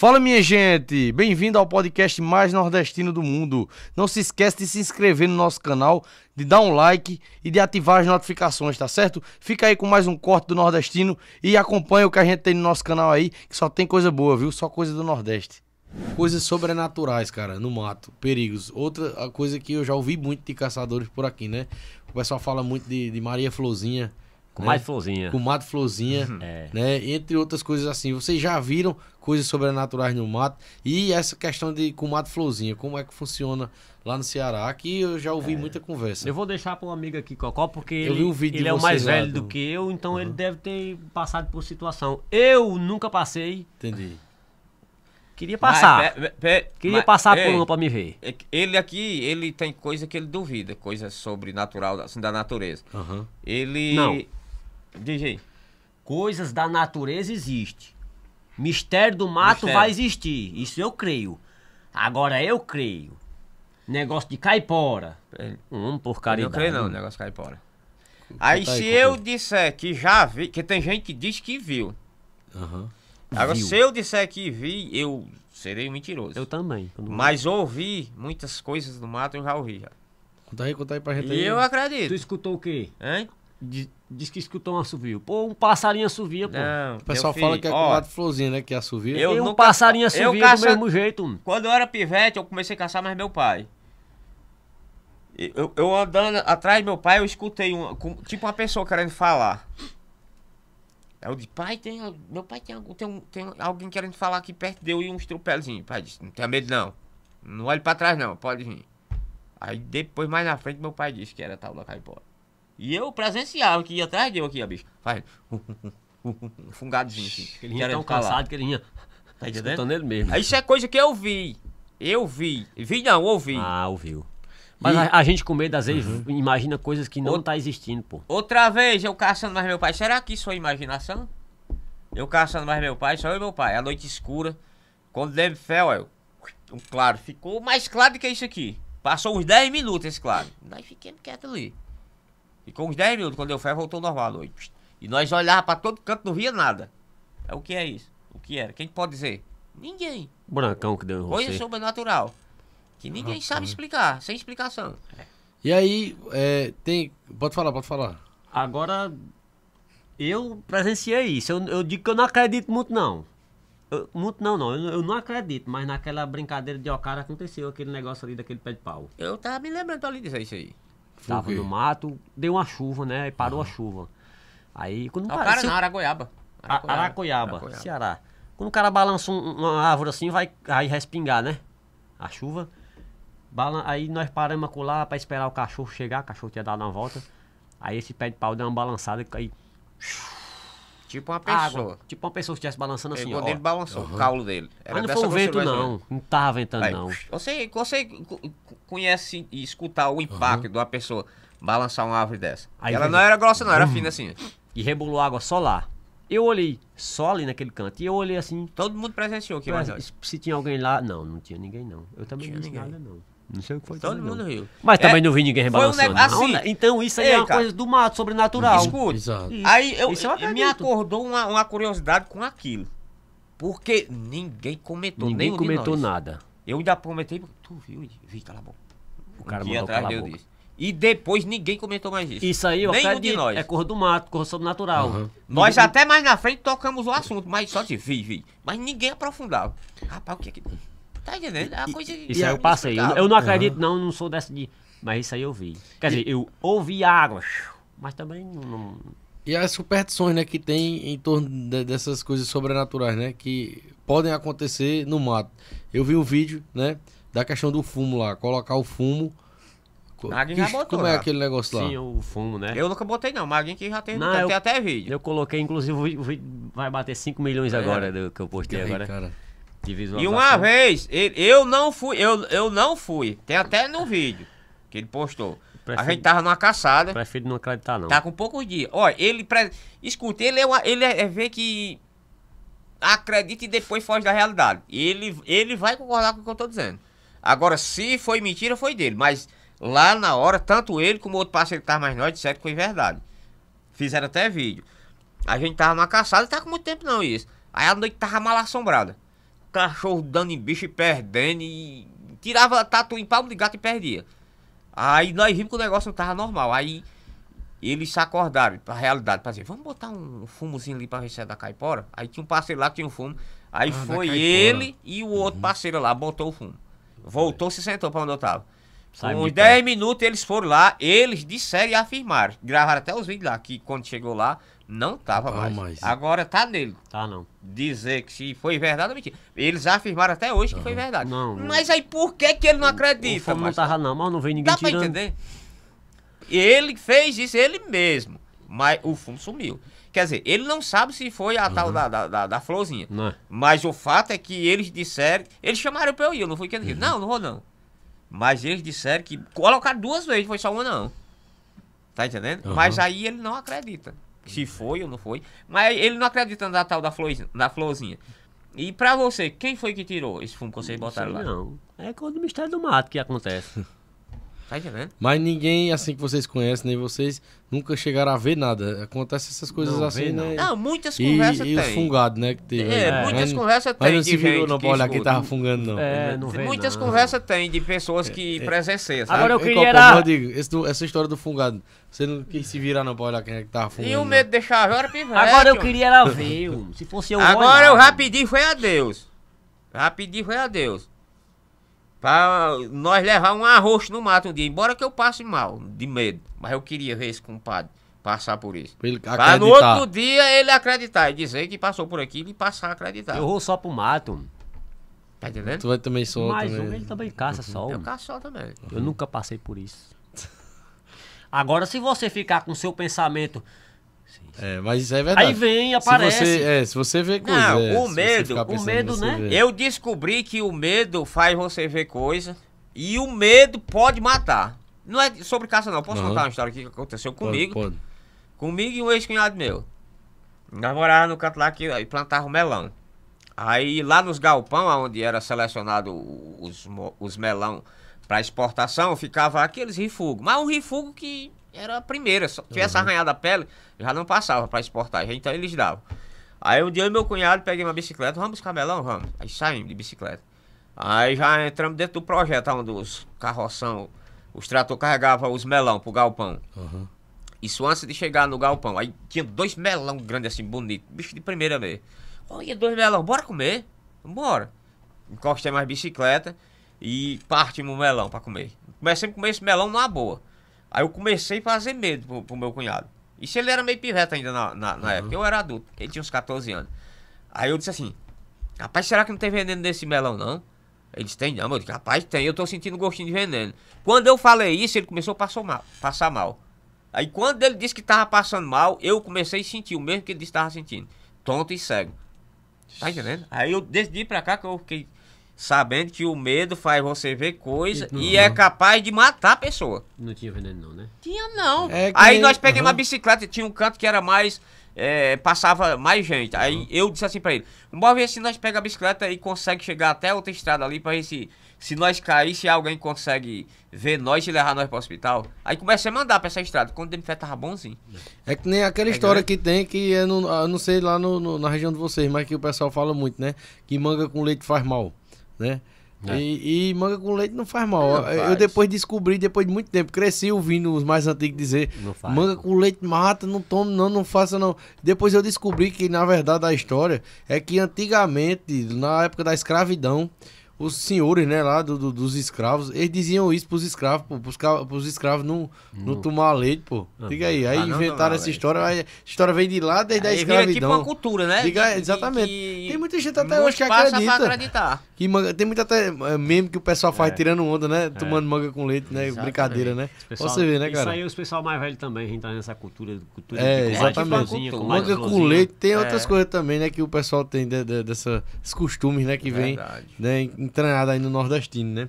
Fala minha gente, bem-vindo ao podcast mais nordestino do mundo. Não se esquece de se inscrever no nosso canal, de dar um like e de ativar as notificações, tá certo? Fica aí com mais um corte do nordestino e acompanha o que a gente tem no nosso canal aí, que só tem coisa boa, viu? Só coisa do Nordeste. Coisas sobrenaturais, cara, no mato, perigos. Outra coisa que eu já ouvi muito de caçadores por aqui, né? O pessoal fala muito de, de Maria Florzinha. Com né? Mato Florzinha. Com Mato Florzinha, é. né? Entre outras coisas assim. Vocês já viram coisas sobrenaturais no mato. E essa questão de com mato florzinha, como é que funciona lá no Ceará? Aqui eu já ouvi é. muita conversa. Eu vou deixar para um amigo aqui, Cocó, porque ele, um ele é o mais velho do... que eu, então uhum. ele deve ter passado por situação. Eu nunca passei. Entendi. Queria passar. Mas, Queria mas, passar por uma para me ver. É ele aqui, ele tem coisa que ele duvida, coisa sobrenatural, assim, da natureza. Uhum. Ele. Não. Diz aí. Coisas da natureza existem. Mistério do mato Mistério. vai existir. Isso eu creio. Agora eu creio. Negócio de caipora. Hum, porcaria. Eu creio não, negócio de caipora. Aí se eu disser que já vi, que tem gente que diz que viu. Uhum. Agora, viu. se eu disser que vi, eu serei mentiroso. Eu também. Mas vi. ouvi muitas coisas do mato, eu já ouvi já. Conta aí, conta aí pra gente. E aí. eu acredito. Tu escutou o quê? Hein? De, diz que escutou um assovio. Pô, um passarinho assovia, pô. Não, o pessoal fala que é o lado florzinho, né? Que é assovia. Eu e um nunca, passarinho assovia caça... do mesmo jeito. Quando eu era pivete, eu comecei a caçar mais meu pai. Eu, eu andando atrás do meu pai, eu escutei um, tipo uma pessoa querendo falar. Aí eu disse, pai, tem, meu pai tem, tem, tem alguém querendo falar aqui perto deu e uns tropelzinhos. Pai disse, não tenha medo não. Não olhe pra trás não, pode vir. Aí depois, mais na frente, meu pai disse que era tal da caipora. E eu presenciava que ia atrás de eu aqui, ó, bicho. Faz um fungadozinho assim. Ele ia tão cansado que ele ia tá escutando ele mesmo. Isso é coisa que eu vi. Eu vi. Vi não, ouvi. Ah, ouviu. Mas e... a, a, gente com medo, às vezes, uhum. imagina coisas que não Out... tá existindo, pô. Outra vez, eu caçando mais meu pai. Será que isso é imaginação? Eu caçando mais meu pai, só eu e meu pai. A noite escura. Quando deve fé eu... Um claro. Ficou mais claro do que isso aqui. Passou uns 10 minutos esse claro. Nós fiquemos quietos ali. E com uns 10 minutos, quando deu fé, voltou ao normal noite. E nós olhávamos para todo canto, não via nada. É o que é isso? O que era? Quem pode dizer? Ninguém. Buracão que deu em Coisa você. sobrenatural. Que ninguém sabe explicar, sem explicação. É. E aí, é, tem. Pode falar, pode falar. Agora, eu presenciei isso. Eu, eu digo que eu não acredito muito, não. Eu, muito não, não. Eu, eu, não acredito, mas naquela brincadeira de Ocara aconteceu aquele negócio ali daquele pé de pau. Eu tava me lembrando ali disso aí. Tava no mato, deu uma chuva, né? E parou uhum. a chuva. Aí quando é o cara. Paraná, Não, Aragoiaba. Aracoiaba. Aracoiaba, Aracoiaba, Ceará. Quando o cara balança uma árvore assim, vai aí respingar, né? A chuva. Balan... Aí nós paramos lá para esperar o cachorro chegar, o cachorro tinha dado uma volta. Aí esse pé de pau deu uma balançada e cai Tipo uma pessoa. Água. Tipo uma pessoa que estivesse balançando assim, Pegou ó. ele balançou, uhum. o caulo dele. Era Mas não foi o vento, não. Não tava ventando, aí, não. Você, você conhece e escutar o impacto uhum. de uma pessoa balançar uma árvore dessa. Aí ela não era grossa, não, era uhum. fina assim. E rebolou água só lá. Eu olhei só ali naquele canto. E eu olhei assim. Todo mundo presenciou aqui, mas, se tinha alguém lá. Não, não tinha ninguém, não. Eu também não, tinha não nada, não. Não sei o que foi. Todo mundo não. riu. Mas também é, não vi ninguém rebalançando. Um assim, não, então isso aí é uma cara. coisa do mato, sobrenatural. Escuta. Aí eu, eu me acordou uma, uma curiosidade com aquilo. Porque ninguém comentou. Ninguém comentou nada. Eu ainda comentei, tu viu, vi, cala a boca. O cara um dia mandou atrás deu disso. E depois ninguém comentou mais isso. Isso aí, ó, Nenhum de, de nós. É cor do mato, cor sobrenatural. Uhum. Nós ninguém... até mais na frente tocamos o assunto, mas só de vi, vi. Mas ninguém aprofundava. Rapaz, o que é que. Tá entendendo? É coisa e, Isso aí eu passei. Eu, eu não acredito, uhum. não, não sou dessa de. Mas isso aí eu vi. Quer dizer, eu ouvi água, mas também não. E as superstições, né, que tem em torno de, dessas coisas sobrenaturais, né? Que podem acontecer no mato. Eu vi um vídeo, né? Da questão do fumo lá, colocar o fumo. Maguinho já botou. Como é já. aquele negócio lá? Sim, o fumo, né? Eu nunca botei, não. alguém que já tem, não, eu, tem até vídeo. Eu coloquei, inclusive, o vídeo vai bater 5 milhões é. agora, do, que eu postei que agora. Aí, e uma vez, eu não fui, eu, eu não fui. Tem até no vídeo que ele postou. Prefiro, a gente tava numa caçada. Prefiro não acreditar, não. Tá com poucos dias. Olha, ele. Pre... Escuta, ele é uma. Ele é, é ver que acredita e depois foge da realidade. Ele, ele vai concordar com o que eu estou dizendo. Agora, se foi mentira, foi dele. Mas lá na hora, tanto ele como outro parceiro que tava mais nós disseram que foi verdade. Fizeram até vídeo. A gente tava numa caçada, e tá com muito tempo não isso. Aí a noite tava mal assombrada. Cachorro dando em bicho e perdendo e tirava tatu em palmo de gato e perdia. Aí nós vimos que o negócio não tava normal. Aí eles se acordaram pra realidade, pra dizer, vamos botar um fumozinho ali pra ver se é da caipora. Aí tinha um parceiro lá que tinha um fumo. Aí ah, foi ele e o outro uhum. parceiro lá, botou o fumo. Voltou, se sentou pra onde eu tava. Sai uns 10 minutos eles foram lá, eles disseram e afirmaram. Gravaram até os vídeos lá, que quando chegou lá, não tava ah, mais. Agora tá nele. Tá não. Dizer que se foi verdade ou mentira. Eles afirmaram até hoje que foi verdade. Não, não, Mas aí por que que ele não acredita? O, o mas... não tava não, mas não veio ninguém Dá tirando. Dá pra entender? Ele fez isso ele mesmo, mas o fundo sumiu. Quer dizer, ele não sabe se foi a uhum. tal da, da, da, da florzinha. É. Mas o fato é que eles disseram. Eles chamaram pra eu ir, eu não fui quem uhum. Não, não vou não. Mas eles disseram que colocaram duas vezes, foi só uma não. Tá entendendo? Uhum. Mas aí ele não acredita. Se foi ou não foi. Mas ele não acredita na tal da, flor, da florzinha. E pra você, quem foi que tirou esse fumo que vocês botaram não lá? Não, é quando o mistério do mato que acontece. Tá mas ninguém, assim que vocês conhecem, nem vocês, nunca chegaram a ver nada. Acontece essas coisas não, assim, não. né? Não, muitas conversas e, tem. E os fungados, né? Que teve, é, né? muitas mas, conversas mas tem. Mas não se virou não pra olhar quem tava fungando, não. É, é não vem, muitas não. conversas tem de pessoas que é, é. presenciam. Agora eu é, queria era... Eu digo, esse, essa história do fungado, você não quis se virar não pra olhar quem é que tava fungando. E o medo de deixar agora pivete. Agora eu queria era ver, se fosse eu Agora olhar, eu rapidinho foi Deus Rapidinho foi Deus Pra nós levar um arroz no mato um dia. Embora que eu passe mal, de medo. Mas eu queria ver esse compadre passar por isso. Pra, ele pra no outro dia ele acreditar e dizer que passou por aqui e passar a acreditar. Eu vou só pro mato. Tá entendendo? Tu também solto. Mas um, ele também caça uhum. sol. Eu caço sol também. Uhum. Eu nunca passei por isso. Agora, se você ficar com seu pensamento é, mas é verdade. Aí vem, aparece. Se você, é, se você vê coisa. Não, é, o medo, o medo, né? Vê. Eu descobri que o medo faz você ver coisa e o medo pode matar. Não é sobre caça, não. Posso contar uma história que aconteceu comigo? Pode, pode. Comigo e um ex-cunhado meu. Nós morávamos no canto lá que plantava melão. Aí lá nos galpão, onde era selecionado os, os melão para exportação, ficava aqueles rifugos. Mas um rifugo que era a primeira. Se tivesse uhum. arranhado a pele, já não passava para exportar. Então eles davam. Aí um dia eu e meu cunhado peguei uma bicicleta, vamos buscar melão, vamos. Aí saímos de bicicleta. Aí já entramos dentro do projeto, onde os carroção, os trator carregavam os melão pro galpão. Uhum. Isso antes de chegar no galpão. Aí tinha dois melão grandes assim, bonito, bicho de primeira mesmo. Olha, dois melão, bora comer? Bora. Encostei mais bicicleta e partimos o melão para comer. Comecei a comer esse melão numa boa. Aí eu comecei a fazer medo pro, pro meu cunhado. E se ele era meio piveta ainda na, na, na uhum. época, eu era adulto, ele tinha uns 14 anos. Aí eu disse assim: Rapaz, será que não tem veneno nesse melão, não? disse, tem não, eu disse, rapaz, tem, eu tô sentindo gostinho de veneno. Quando eu falei isso, ele começou a mal, passar mal. Aí quando ele disse que tava passando mal, eu comecei a sentir o mesmo que ele disse que tava sentindo. Tonto e cego. Tá entendendo? Aí eu decidi pra cá que eu fiquei sabendo que o medo faz você ver coisa tipo, e é capaz de matar a pessoa. Não tinha veneno não, né? Tinha não. É que... Aí nós pegamos uhum. a bicicleta, tinha um canto que era mais... É, passava mais gente. Aí uhum. eu disse assim pra ele, vamos ver se nós pega a bicicleta e consegue chegar até outra estrada ali pra ver se, se nós cair, se alguém consegue ver nós e levar nós pro hospital. Aí comecei a mandar pra essa estrada, quando o DMF tava bonzinho. É que nem aquela é história grande. que tem, que eu é não, eu não sei lá no, no, na região de vocês, mas que o pessoal fala muito, né? Que manga com leite faz mal né? É. E, e, manga com leite não faz mal. Não faz. Eu depois descobri, depois de muito tempo, cresci ouvindo os mais antigos dizer: manga com leite mata, não tome, não, não faça não. Depois eu descobri que, na verdade, a história é que antigamente, na época da escravidão, os senhores, né, lá do, do, dos escravos, eles diziam isso pros escravos, pô, pros, pros escravos não, não tomar leite, pô. Ah, Diga aí. Aí ah, não, inventaram não, essa é. história, a história vem de lá desde aí, a escravidão. Vira tipo uma cultura, né? Diga, exatamente. tem muita gente até hoje que acredita. Que manga, tem muita até eh, meme que o pessoal faz é. tirando onda, né? É. Tomando manga com leite, né? Exatamente. Brincadeira, né? Pessoal, Você vê, né, cara? Isso aí os pessoal mais velho também, a gente tá nessa cultura, cultura é, de exatamente. Cozinha, com manga com leite, tem outras é. coisas também, né, que o pessoal tem dessas costumes, né, que vem, né, entranhada aí no nordestino, né?